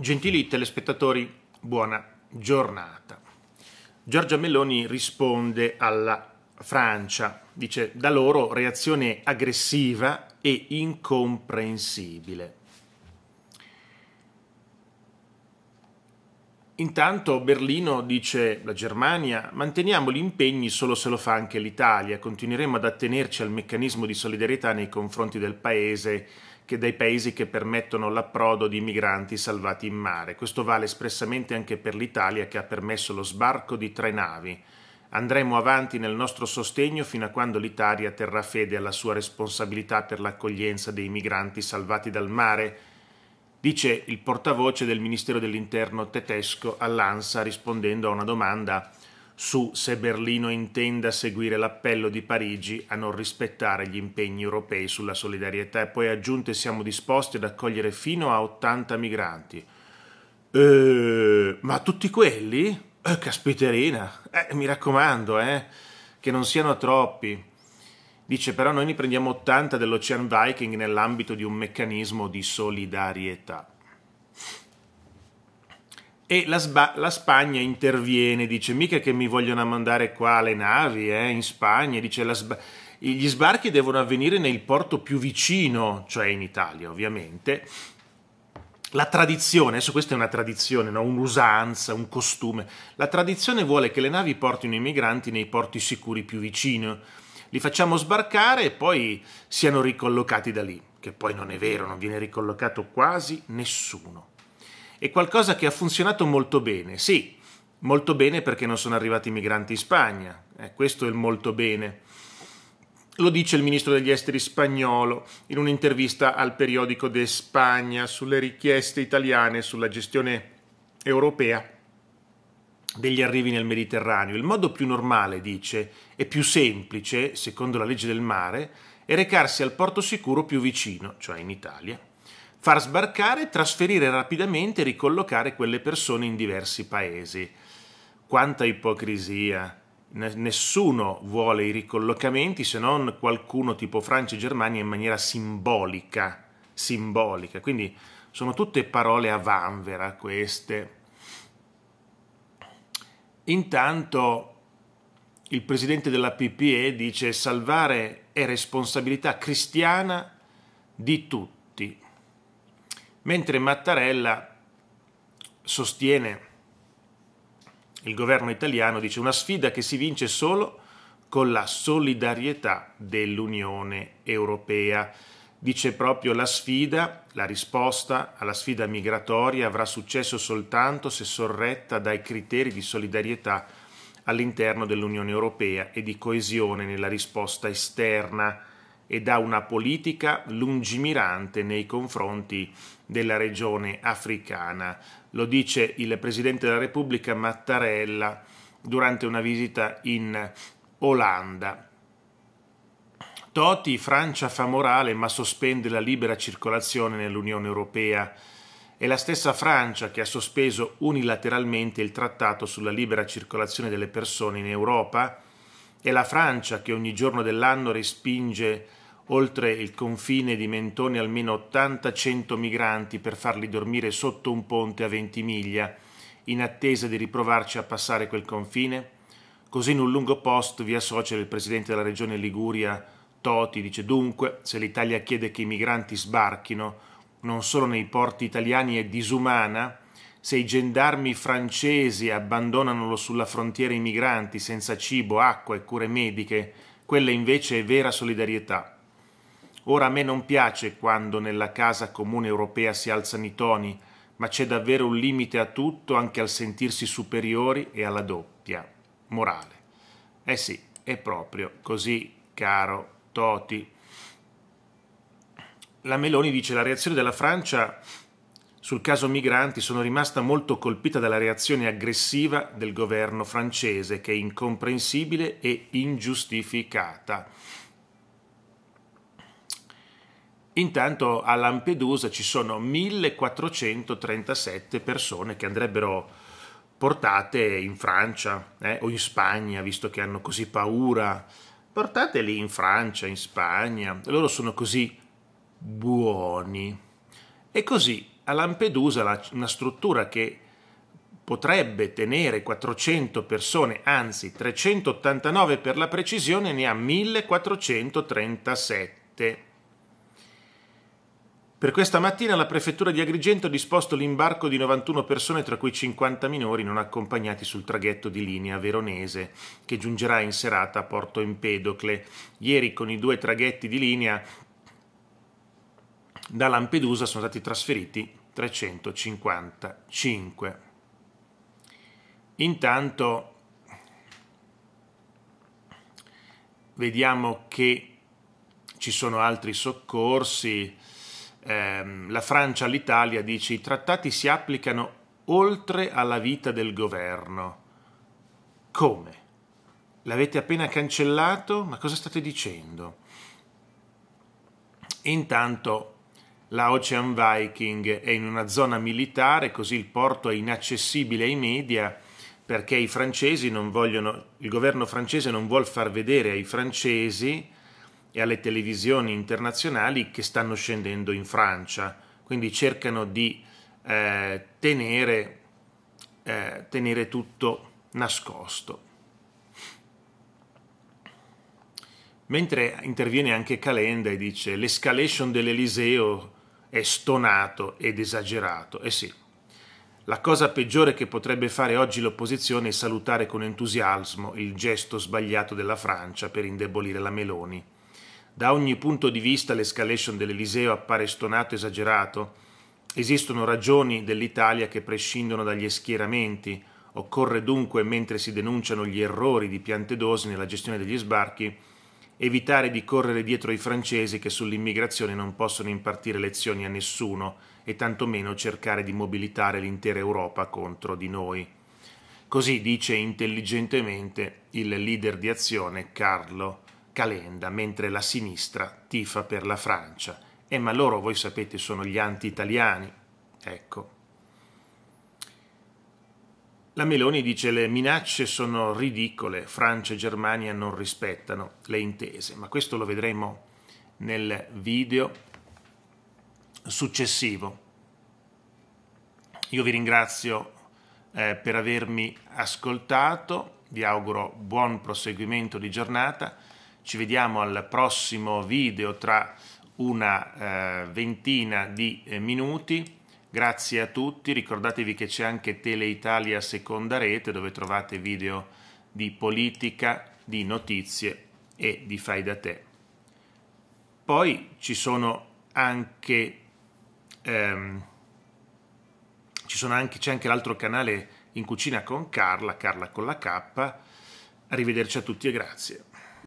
Gentili telespettatori, buona giornata. Giorgia Meloni risponde alla Francia, dice da loro reazione aggressiva e incomprensibile. Intanto Berlino dice la Germania manteniamo gli impegni solo se lo fa anche l'Italia, continueremo ad attenerci al meccanismo di solidarietà nei confronti del Paese che dai paesi che permettono l'approdo di migranti salvati in mare. Questo vale espressamente anche per l'Italia che ha permesso lo sbarco di tre navi. Andremo avanti nel nostro sostegno fino a quando l'Italia terrà fede alla sua responsabilità per l'accoglienza dei migranti salvati dal mare, dice il portavoce del Ministero dell'Interno tedesco all'ANSA rispondendo a una domanda su se Berlino intenda seguire l'appello di Parigi a non rispettare gli impegni europei sulla solidarietà e poi ha siamo disposti ad accogliere fino a 80 migranti. Eh, ma tutti quelli? Eh, caspiterina, eh, mi raccomando, eh, che non siano troppi. Dice però noi ne prendiamo 80 dell'Ocean Viking nell'ambito di un meccanismo di solidarietà. E la, Sba- la, Spagna interviene, dice mica che mi vogliono mandare qua le navi eh, in Spagna, dice Sba- gli sbarchi devono avvenire nel porto più vicino, cioè in Italia ovviamente. La tradizione, adesso questa è una tradizione, no? un'usanza, un costume, la tradizione vuole che le navi portino i migranti nei porti sicuri più vicini, li facciamo sbarcare e poi siano ricollocati da lì, che poi non è vero, non viene ricollocato quasi nessuno è qualcosa che ha funzionato molto bene. Sì, molto bene perché non sono arrivati i migranti in Spagna, eh, questo è il molto bene. Lo dice il ministro degli esteri spagnolo in un'intervista al periodico De Spagna sulle richieste italiane sulla gestione europea degli arrivi nel Mediterraneo. Il modo più normale, dice, e più semplice, secondo la legge del mare, è recarsi al porto sicuro più vicino, cioè in Italia far sbarcare, trasferire rapidamente e ricollocare quelle persone in diversi paesi. Quanta ipocrisia! Nessuno vuole i ricollocamenti se non qualcuno tipo Francia e Germania in maniera simbolica. Simbolica. Quindi sono tutte parole a vanvera queste. Intanto il presidente della PPE dice salvare è responsabilità cristiana di tutti mentre Mattarella sostiene il governo italiano, dice una sfida che si vince solo con la solidarietà dell'Unione Europea. Dice proprio la sfida, la risposta alla sfida migratoria avrà successo soltanto se sorretta dai criteri di solidarietà all'interno dell'Unione Europea e di coesione nella risposta esterna e da una politica lungimirante nei confronti della regione africana. Lo dice il Presidente della Repubblica Mattarella durante una visita in Olanda. Toti, Francia fa morale ma sospende la libera circolazione nell'Unione Europea. È la stessa Francia che ha sospeso unilateralmente il trattato sulla libera circolazione delle persone in Europa. È la Francia che ogni giorno dell'anno respinge oltre il confine di Mentone almeno 80-100 migranti per farli dormire sotto un ponte a Ventimiglia, in attesa di riprovarci a passare quel confine? Così in un lungo post via social il presidente della regione Liguria, Toti, dice dunque, se l'Italia chiede che i migranti sbarchino, non solo nei porti italiani è disumana, se i gendarmi francesi abbandonano sulla frontiera i migranti senza cibo, acqua e cure mediche, quella invece è vera solidarietà. Ora a me non piace quando nella casa comune europea si alzano i toni, ma c'è davvero un limite a tutto, anche al sentirsi superiori e alla doppia morale. Eh sì, è proprio così, caro Toti. La Meloni dice la reazione della Francia sul caso migranti sono rimasta molto colpita dalla reazione aggressiva del governo francese che è incomprensibile e ingiustificata. Intanto a Lampedusa ci sono 1437 persone che andrebbero portate in Francia eh, o in Spagna, visto che hanno così paura. Portateli in Francia, in Spagna, loro sono così buoni. E così a Lampedusa una struttura che potrebbe tenere 400 persone, anzi 389 per la precisione, ne ha 1437. Per questa mattina la prefettura di Agrigento ha disposto l'imbarco di 91 persone, tra cui 50 minori non accompagnati sul traghetto di linea veronese, che giungerà in serata a Porto Empedocle. Ieri con i due traghetti di linea da Lampedusa sono stati trasferiti 355. Intanto vediamo che ci sono altri soccorsi ehm, la Francia all'Italia dice i trattati si applicano oltre alla vita del governo. Come? L'avete appena cancellato? Ma cosa state dicendo? Intanto la Ocean Viking è in una zona militare, così il porto è inaccessibile ai media perché i francesi non vogliono, il governo francese non vuole far vedere ai francesi e alle televisioni internazionali che stanno scendendo in Francia, quindi cercano di eh, tenere, eh, tenere tutto nascosto. Mentre interviene anche Calenda e dice l'escalation dell'Eliseo è stonato ed esagerato. Eh sì, la cosa peggiore che potrebbe fare oggi l'opposizione è salutare con entusiasmo il gesto sbagliato della Francia per indebolire la Meloni. Da ogni punto di vista l'escalation dell'Eliseo appare stonato e esagerato. Esistono ragioni dell'Italia che prescindono dagli schieramenti. Occorre dunque, mentre si denunciano gli errori di Piantedosi nella gestione degli sbarchi, evitare di correre dietro ai francesi che sull'immigrazione non possono impartire lezioni a nessuno e tantomeno cercare di mobilitare l'intera Europa contro di noi. Così dice intelligentemente il leader di azione Carlo. Calenda, mentre la sinistra tifa per la Francia. Eh, ma loro, voi sapete, sono gli anti-italiani. Ecco. La Meloni dice le minacce sono ridicole, Francia e Germania non rispettano le intese, ma questo lo vedremo nel video successivo. Io vi ringrazio eh, per avermi ascoltato, vi auguro buon proseguimento di giornata. Ci vediamo al prossimo video tra una eh, ventina di eh, minuti. Grazie a tutti, ricordatevi che c'è anche Teleitalia Seconda Rete dove trovate video di politica, di notizie e di fai da te. Poi ci sono anche, ehm, c'è anche l'altro canale in cucina con Carla, Carla con la K. Arrivederci a tutti e grazie.